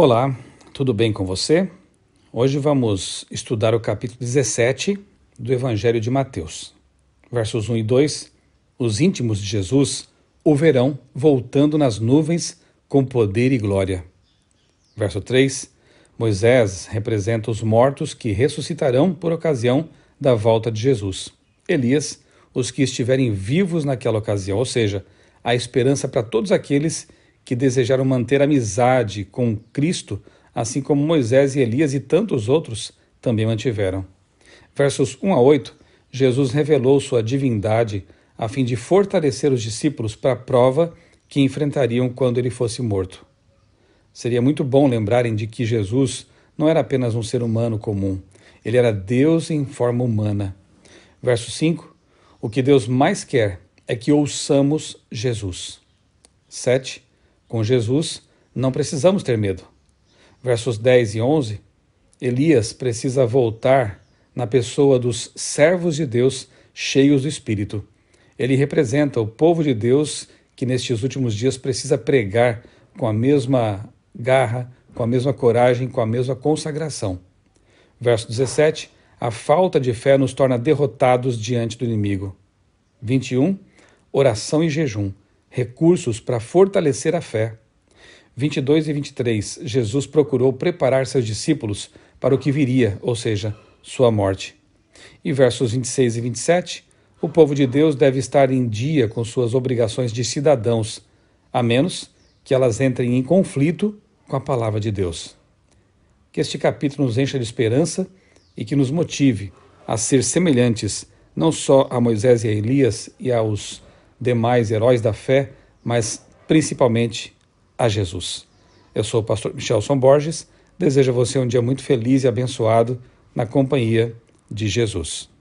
Olá, tudo bem com você? Hoje vamos estudar o capítulo 17 do Evangelho de Mateus, versos 1 e 2. Os íntimos de Jesus o verão voltando nas nuvens com poder e glória. Verso 3. Moisés representa os mortos que ressuscitarão por ocasião da volta de Jesus. Elias, os que estiverem vivos naquela ocasião, ou seja, a esperança para todos aqueles que desejaram manter amizade com Cristo, assim como Moisés e Elias e tantos outros também mantiveram. Versos 1 a 8, Jesus revelou sua divindade a fim de fortalecer os discípulos para a prova que enfrentariam quando ele fosse morto. Seria muito bom lembrarem de que Jesus não era apenas um ser humano comum, ele era Deus em forma humana. Verso 5: O que Deus mais quer é que ouçamos Jesus. 7. Com Jesus, não precisamos ter medo. Versos 10 e 11, Elias precisa voltar na pessoa dos servos de Deus cheios do Espírito. Ele representa o povo de Deus que nestes últimos dias precisa pregar com a mesma garra, com a mesma coragem, com a mesma consagração. Verso 17: A falta de fé nos torna derrotados diante do inimigo. 21. Oração e jejum recursos para fortalecer a fé. 22 e 23, Jesus procurou preparar seus discípulos para o que viria, ou seja, sua morte. E versos 26 e 27, o povo de Deus deve estar em dia com suas obrigações de cidadãos, a menos que elas entrem em conflito com a palavra de Deus. Que este capítulo nos encha de esperança e que nos motive a ser semelhantes não só a Moisés e a Elias e aos demais heróis da fé, mas principalmente a Jesus. Eu sou o pastor Michelson Borges, desejo a você um dia muito feliz e abençoado na companhia de Jesus.